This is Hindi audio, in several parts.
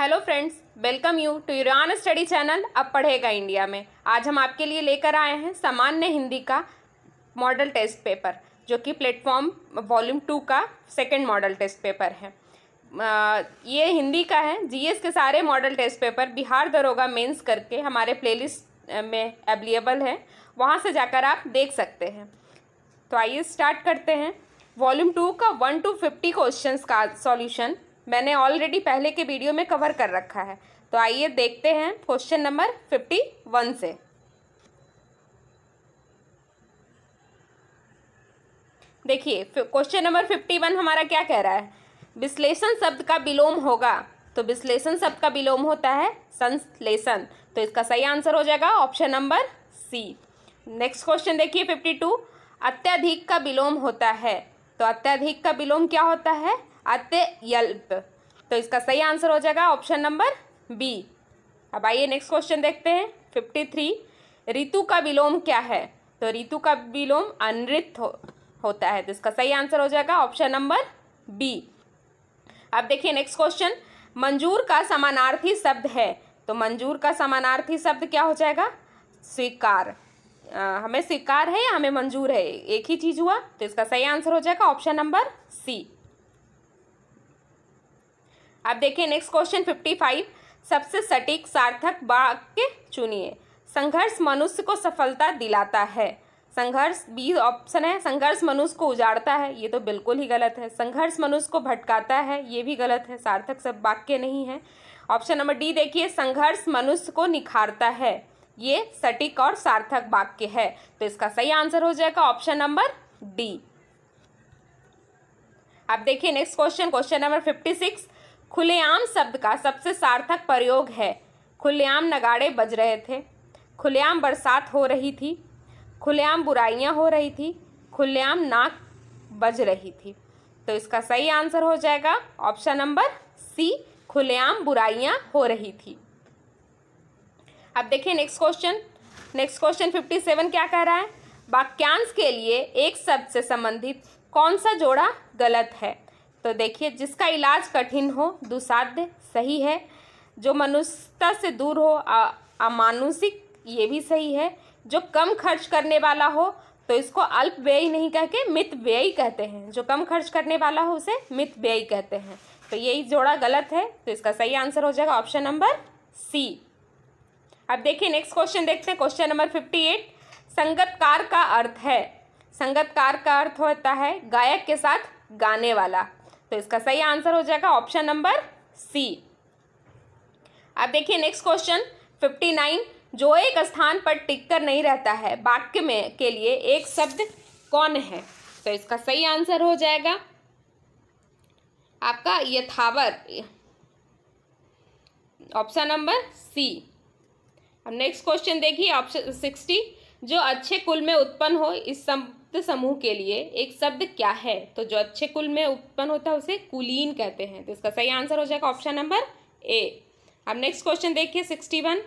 hello friends welcome you to यूरान स्टडी चैनल अब पढ़ेगा इंडिया में आज हम आपके लिए लेकर आए हैं सामान्य हिंदी का मॉडल टेस्ट पेपर जो कि प्लेटफॉर्म वॉल्यूम टू का सेकंड मॉडल टेस्ट पेपर है आ, ये हिंदी का है जीएस के सारे मॉडल टेस्ट पेपर बिहार दरोगा मेंस करके हमारे प्ले में एवेलेबल है वहाँ से जाकर आप देख सकते हैं तो आइए स्टार्ट करते हैं वॉल्यूम टू का वन टू फिफ्टी क्वेश्चन का सॉल्यूशन मैंने ऑलरेडी पहले के वीडियो में कवर कर रखा है तो आइए देखते हैं क्वेश्चन नंबर फिफ्टी वन से देखिए क्वेश्चन नंबर फिफ्टी वन हमारा क्या कह रहा है विश्लेषण शब्द का विलोम होगा तो विश्लेषण शब्द का विलोम होता है संश्लेषण तो इसका सही आंसर हो जाएगा option number C next question देखिए फिफ्टी टू अत्यधिक का विलोम होता है तो अत्यधिक का विलोम क्या होता है अते यल्प तो इसका सही आंसर हो जाएगा ऑप्शन नंबर बी अब आइए नेक्स्ट क्वेश्चन देखते हैं फिफ्टी थ्री ऋतु का विलोम क्या है तो ऋतु का विलोम अनृत हो, होता है तो इसका सही आंसर हो जाएगा ऑप्शन नंबर बी अब देखिए नेक्स्ट क्वेश्चन मंजूर का समानार्थी शब्द है तो मंजूर का समानार्थी शब्द क्या हो जाएगा स्वीकार हमें स्वीकार है या हमें मंजूर है एक ही चीज़ हुआ तो इसका सही आंसर हो जाएगा ऑप्शन नंबर सी अब देखिए नेक्स्ट क्वेश्चन फिफ्टी फाइव सबसे सटीक सार्थक वाक्य चुनिए संघर्ष मनुष्य को सफलता दिलाता है संघर्ष बी ऑप्शन है संघर्ष मनुष्य को उजाड़ता है ये तो बिल्कुल ही गलत है संघर्ष मनुष्य को भटकाता है ये भी गलत है सार्थक सब वाक्य नहीं है ऑप्शन नंबर डी देखिए संघर्ष मनुष्य को निखारता है ये सटीक और सार्थक वाक्य है तो इसका सही आंसर हो जाएगा ऑप्शन नंबर डी अब देखिए next question question number fifty six खुलेआम शब्द का सबसे सार्थक प्रयोग है खुलेआम नगाड़े बज रहे थे खुलेआम बरसात हो रही थी खुलेआम बुराइयां हो रही थी खुलेआम नाक बज रही थी तो इसका सही आंसर हो जाएगा ऑप्शन नंबर सी खुलेआम बुराइयां हो रही थी अब देखिए next question next question fifty seven क्या कह रहा है वाक्यांश के लिए एक शब्द से संबंधित कौन सा जोड़ा गलत है तो देखिए जिसका इलाज कठिन हो दुसाध्य सही है जो मनुष्यता से दूर हो अमानुषिक ये भी सही है जो कम खर्च करने वाला हो तो इसको अल्प व्यय नहीं कह के मित व्यय कहते हैं जो कम खर्च करने वाला हो उसे मित व्यय कहते हैं तो यही जोड़ा गलत है तो इसका सही आंसर हो जाएगा ऑप्शन नंबर सी अब देखिए नेक्स्ट क्वेश्चन देखते हैं क्वेश्चन नंबर फिफ्टी एट संगतकार का अर्थ है संगतकार का अर्थ होता है गायक के साथ गाने वाला तो इसका सही आंसर हो जाएगा ऑप्शन नंबर सी अब देखिए नेक्स्ट क्वेश्चन फिफ्टी नाइन जो एक स्थान पर टिक कर नहीं रहता है वाक्य में के लिए एक शब्द कौन है तो इसका सही आंसर हो जाएगा आपका यथावर ऑप्शन नंबर सी अब नेक्स्ट क्वेश्चन देखिए ऑप्शन सिक्सटी जो अच्छे कुल में उत्पन्न हो इस उक्त समूह के लिए एक शब्द क्या है तो जो अच्छे कुल में उत्पन्न होता है उसे कुलीन कहते हैं तो इसका सही आंसर हो जाएगा ऑप्शन नंबर ए अब नेक्स्ट क्वेश्चन देखिए सिक्सटी वन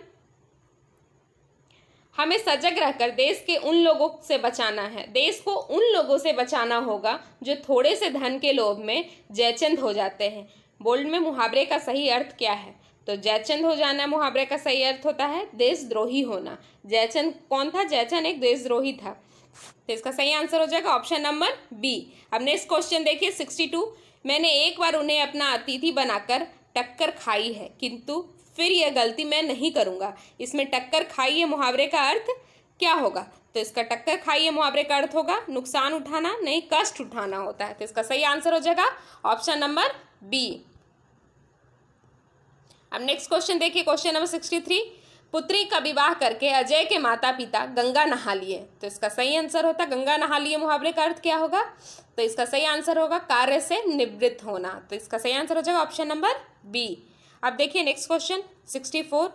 हमें सजग रहकर देश के उन लोगों से बचाना है देश को उन लोगों से बचाना होगा जो थोड़े से धन के लोभ में जयचंद हो जाते हैं बोल्ड में मुहावरे का सही अर्थ क्या है तो जयचंद हो जाना मुहावरे का सही अर्थ होता है देशद्रोही होना जयचंद कौन था जयचंद एक देशद्रोही था तो इसका सही आंसर हो जाएगा ऑप्शन नंबर बी अब नेक्स्ट क्वेश्चन देखिए सिक्सटी टू मैंने एक बार उन्हें अपना अतिथि बनाकर टक्कर खाई है किंतु फिर यह गलती मैं नहीं करूँगा इसमें टक्कर खाई है मुहावरे का अर्थ क्या होगा तो इसका टक्कर खाई है मुहावरे का अर्थ होगा नुकसान उठाना नहीं कष्ट उठाना होता है तो इसका सही आंसर हो जाएगा ऑप्शन नंबर बी अब नेक्स्ट क्वेश्चन देखिए क्वेश्चन नंबर सिक्सटी थ्री पुत्री का विवाह करके अजय के माता पिता गंगा नहा लिए तो इसका सही आंसर होता गंगा नहा लिए मुहावरे का अर्थ क्या होगा तो इसका सही आंसर होगा कार्य से निवृत्त होना तो इसका सही आंसर हो जाएगा ऑप्शन नंबर बी अब देखिए नेक्स्ट क्वेश्चन सिक्सटी फोर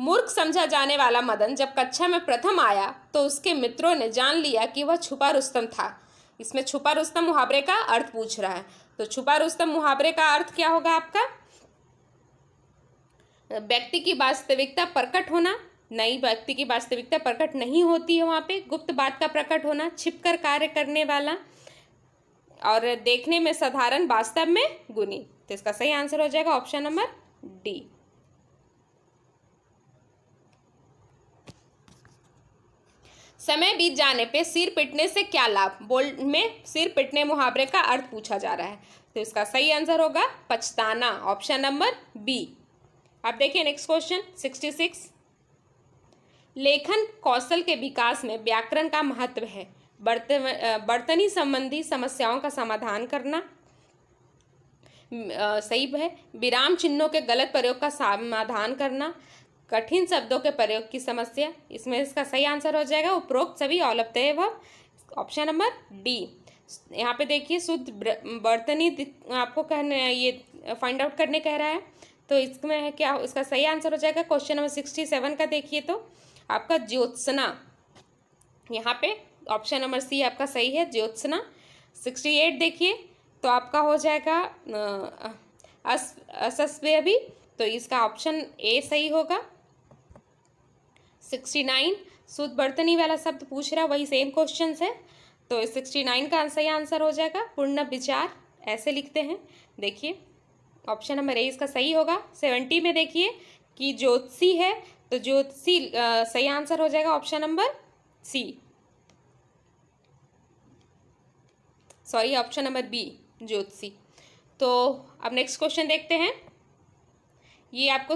मूर्ख समझा जाने वाला मदन जब कक्षा में प्रथम आया तो उसके मित्रों ने जान लिया कि वह छुपा रुस्तम था इसमें छुपा रुस्तम मुहावरे का अर्थ पूछ रहा है तो छुपा रुस्तम मुहावरे का अर्थ क्या होगा आपका व्यक्ति की वास्तविकता प्रकट होना नई व्यक्ति की वास्तविकता प्रकट नहीं होती है वहाँ पे गुप्त बात का प्रकट होना छिपकर कार्य करने वाला और देखने में साधारण वास्तव में गुनी तो इसका सही आंसर हो जाएगा ऑप्शन नंबर डी समय बीत जाने पे सिर पिटने से क्या लाभ बोल में सिर पिटने मुहावरे का अर्थ पूछा जा रहा है तो इसका सही आंसर होगा पछताना ऑप्शन नंबर बी अब देखिए नेक्स्ट क्वेश्चन सिक्सटी सिक्स लेखन कौशल के विकास में व्याकरण का महत्व है बर्तनी संबंधी समस्याओं का समाधान करना सही है विराम चिन्हों के गलत प्रयोग का समाधान करना कठिन शब्दों के प्रयोग की समस्या इसमें इसका सही आंसर हो जाएगा उपरोक्त सभी है वह ऑप्शन नंबर डी यहाँ पे देखिए शुद्ध बर्तनी आपको कहने ये फाइंड आउट करने कह रहा है तो इसमें क्या इसका सही आंसर हो जाएगा क्वेश्चन नंबर सिक्सटी सेवन का देखिए तो आपका ज्योत्सना यहाँ पे ऑप्शन नंबर सी आपका सही है ज्योत्सना सिक्सटी एट देखिए तो आपका हो जाएगा अस असस्वे अभी तो इसका ऑप्शन ए सही होगा सिक्सटी नाइन शुद्ध बर्तनी वाला शब्द पूछ रहा वही सेम क्वेश्चन है तो सिक्सटी नाइन का सही आंसर हो जाएगा पूर्ण विचार ऐसे लिखते हैं देखिए ऑप्शन नंबर ए इसका सही होगा सेवेंटी में देखिए कि ज्योतिषी है तो ज्योतिषी सही आंसर हो जाएगा option number C sorry option number B ज्योतिषी तो अब नेक्स्ट क्वेश्चन देखते हैं ये आपको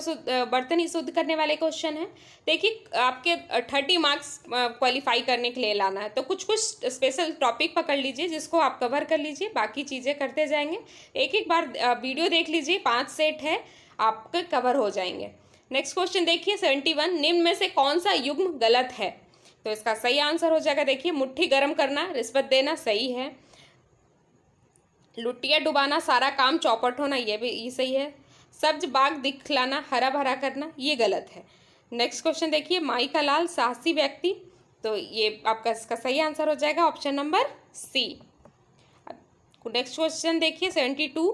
बर्तन ही शुद्ध करने वाले क्वेश्चन है देखिए आपके थर्टी मार्क्स क्वालिफाई करने के लिए लाना है तो कुछ कुछ स्पेशल टॉपिक पकड़ लीजिए जिसको आप कवर कर लीजिए बाकी चीज़ें करते जाएंगे एक एक बार वीडियो देख लीजिए पाँच सेट है आपके कवर हो जाएंगे नेक्स्ट क्वेश्चन देखिए सेवेंटी वन निम्न में से कौन सा युग्म गलत है तो इसका सही आंसर हो जाएगा देखिए मुट्ठी गर्म करना रिश्वत देना सही है लुटिया डुबाना सारा काम चौपट होना ये भी ये सही है सब्ज बाग दिखलाना हरा भरा करना ये गलत है नेक्स्ट क्वेश्चन देखिए माई का लाल साहसी व्यक्ति तो ये आपका इसका सही आंसर हो जाएगा option number C next question देखिए सेवेंटी टू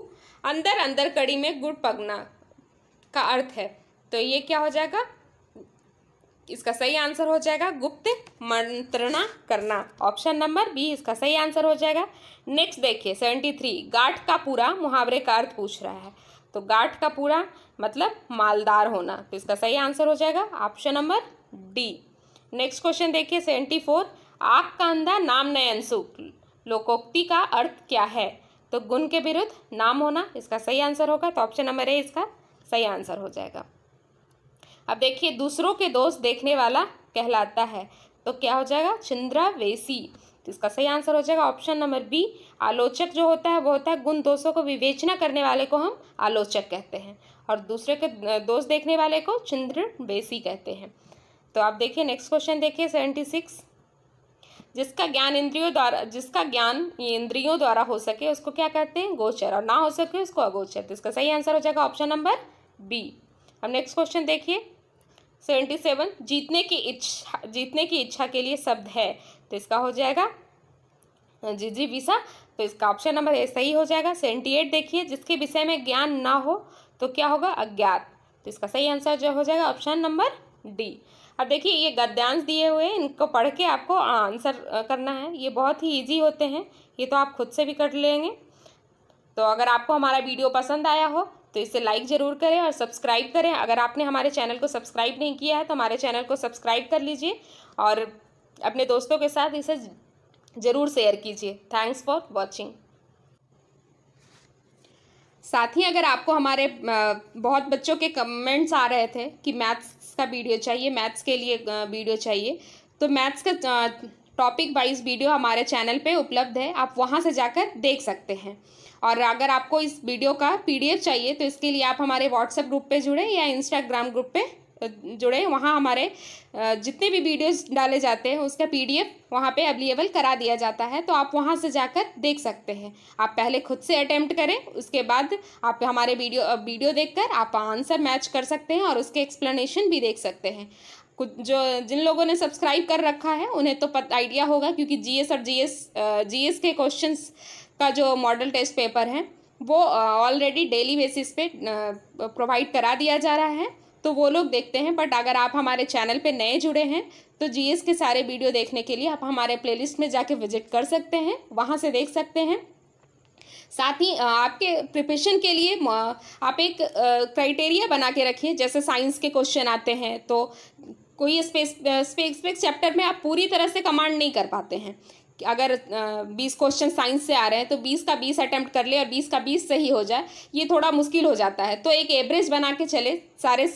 अंदर अंदर कड़ी में गुड़ पगना का अर्थ है तो ये क्या हो जाएगा इसका सही आंसर हो जाएगा गुप्त मंत्रणा करना ऑप्शन नंबर बी इसका सही आंसर हो जाएगा नेक्स्ट देखिए सेवेंटी थ्री गाठ का पूरा मुहावरे का अर्थ पूछ रहा है तो गाठ का पूरा मतलब मालदार होना तो इसका सही आंसर हो जाएगा option number D next question देखिए सेवेंटी फोर आग का अंधा नाम नयन सुख लोकोक्ति का अर्थ क्या है तो गुण के विरुद्ध नाम होना इसका सही आंसर होगा तो ऑप्शन नंबर ए इसका सही आंसर हो जाएगा अब देखिए दूसरों के दोस्त देखने वाला कहलाता है तो क्या हो जाएगा चंद्रावेसी तो इसका सही आंसर हो जाएगा ऑप्शन नंबर बी आलोचक जो होता है वो होता है गुण दोषों को विवेचना करने वाले को हम आलोचक कहते हैं और दूसरे के दोष देखने वाले को चंद्र बेसी कहते हैं तो आप देखिए नेक्स्ट क्वेश्चन देखिए सेवेंटी सिक्स जिसका ज्ञान इंद्रियों द्वारा जिसका ज्ञान इंद्रियों द्वारा हो सके उसको क्या कहते हैं गोचर और ना हो सके उसको अगोचर तो इसका सही आंसर हो जाएगा ऑप्शन नंबर बी अब नेक्स्ट क्वेश्चन देखिए सेवेंटी सेवन जीतने की इच्छा जीतने की इच्छा के लिए शब्द है तो इसका हो जाएगा जी जी विषा तो इसका ऑप्शन नंबर ए सही हो जाएगा सेवेंटी एट देखिए जिसके विषय में ज्ञान ना हो तो क्या होगा अज्ञात तो इसका सही आंसर जो हो जाएगा ऑप्शन नंबर डी अब देखिए ये गद्यांश दिए हुए हैं इनको पढ़ के आपको आंसर करना है ये बहुत ही ईजी होते हैं ये तो आप खुद से भी कर लेंगे तो अगर आपको हमारा वीडियो पसंद आया हो तो इसे लाइक ज़रूर करें और सब्सक्राइब करें अगर आपने हमारे चैनल को सब्सक्राइब नहीं किया है तो हमारे चैनल को सब्सक्राइब कर लीजिए और अपने दोस्तों के साथ इसे ज़रूर शेयर कीजिए थैंक्स फॉर वॉचिंग साथ ही अगर आपको हमारे बहुत बच्चों के कमेंट्स आ रहे थे कि मैथ्स का वीडियो चाहिए मैथ्स के लिए वीडियो चाहिए तो मैथ्स का टॉपिक वाइज वीडियो हमारे चैनल पे उपलब्ध है आप वहाँ से जाकर देख सकते हैं और अगर आपको इस वीडियो का पीडीएफ चाहिए तो इसके लिए आप हमारे व्हाट्सएप ग्रुप पे जुड़े या इंस्टाग्राम ग्रुप पे जुड़े वहाँ हमारे जितने भी वीडियोस डाले जाते हैं उसका पीडीएफ वहाँ पर अवेलेबल करा दिया जाता है तो आप वहाँ से जाकर देख सकते हैं आप पहले खुद से अटैम्प्ट करें उसके बाद आप हमारे वीडियो वीडियो देखकर आप आंसर मैच कर सकते हैं और उसके एक्सप्लेनेशन भी देख सकते हैं कुछ जो जिन लोगों ने सब्सक्राइब कर रखा है उन्हें तो पता आइडिया होगा क्योंकि जीएस और जीएस जीएस के क्वेश्चंस का जो मॉडल टेस्ट पेपर है वो ऑलरेडी डेली बेसिस पे प्रोवाइड करा दिया जा रहा है तो वो लोग देखते हैं बट अगर आप हमारे चैनल पे नए जुड़े हैं तो जीएस के सारे वीडियो देखने के लिए आप हमारे प्ले में जाके विजिट कर सकते हैं वहाँ से देख सकते हैं साथ ही आपके प्रिपरेशन के लिए आप एक क्राइटेरिया बना के रखिए जैसे साइंस के क्वेश्चन आते हैं तो कोई स्पेस स्पेस चैप्टर में आप पूरी तरह से कमांड नहीं कर पाते हैं अगर बीस क्वेश्चन साइंस से आ रहे हैं तो बीस का बीस अटैम्प्ट कर ले और बीस का बीस सही हो जाए ये थोड़ा मुश्किल हो जाता है तो एक एवरेज बना के चले सारे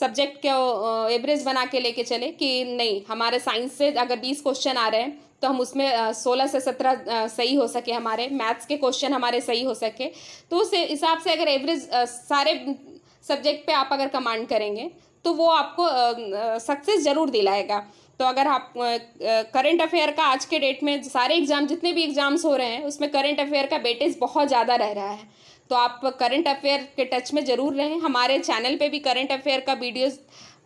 सब्जेक्ट के एवरेज बना के लेके चले कि नहीं हमारे साइंस से अगर बीस क्वेश्चन आ रहे हैं तो हम उसमें सोलह से सत्रह सही हो सके हमारे मैथ्स के क्वेश्चन हमारे सही हो सके तो उस हिसाब से अगर एवरेज सारे सब्जेक्ट पे आप अगर कमांड करेंगे तो वो आपको सक्सेस ज़रूर दिलाएगा तो अगर आप करंट अफेयर का आज के डेट में सारे एग्ज़ाम जितने भी एग्ज़ाम्स हो रहे हैं उसमें करंट अफेयर का बेटेज बहुत ज़्यादा रह रहा है तो आप करंट अफेयर के टच में ज़रूर रहें हमारे चैनल पे भी करंट अफेयर का वीडियोस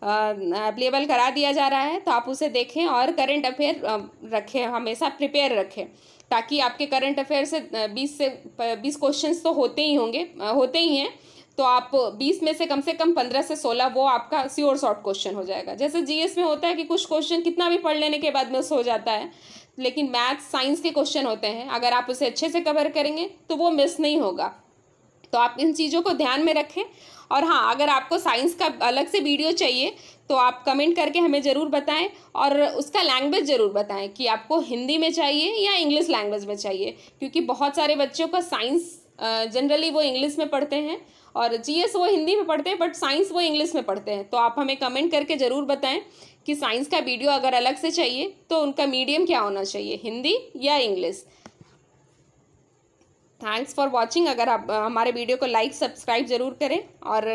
अवेलेबल करा दिया जा रहा है तो आप उसे देखें और करंट अफेयर रखें हमेशा प्रिपेयर रखें ताकि आपके करंट अफेयर से बीस से बीस क्वेश्चन तो होते ही होंगे होते ही हैं तो आप 20 में से कम से कम 15 से 16 वो आपका स्योर शॉर्ट क्वेश्चन हो जाएगा जैसे जीएस में होता है कि कुछ क्वेश्चन कितना भी पढ़ लेने के बाद मिस हो जाता है लेकिन मैथ्स साइंस के क्वेश्चन होते हैं अगर आप उसे अच्छे से कवर करेंगे तो वो मिस नहीं होगा तो आप इन चीज़ों को ध्यान में रखें और हाँ अगर आपको साइंस का अलग से वीडियो चाहिए तो आप कमेंट करके हमें ज़रूर बताएं और उसका लैंग्वेज ज़रूर बताएं कि आपको हिंदी में चाहिए या इंग्लिश लैंग्वेज में चाहिए क्योंकि बहुत सारे बच्चों का साइंस जनरली वो इंग्लिश में पढ़ते हैं और जीएस वो हिंदी में पढ़ते हैं बट साइंस वो इंग्लिश में पढ़ते हैं तो आप हमें कमेंट करके ज़रूर बताएं कि साइंस का वीडियो अगर अलग से चाहिए तो उनका मीडियम क्या होना चाहिए हिंदी या इंग्लिश थैंक्स फॉर वॉचिंग अगर आप हमारे वीडियो को लाइक सब्सक्राइब ज़रूर करें और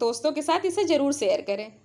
दोस्तों के साथ इसे ज़रूर शेयर करें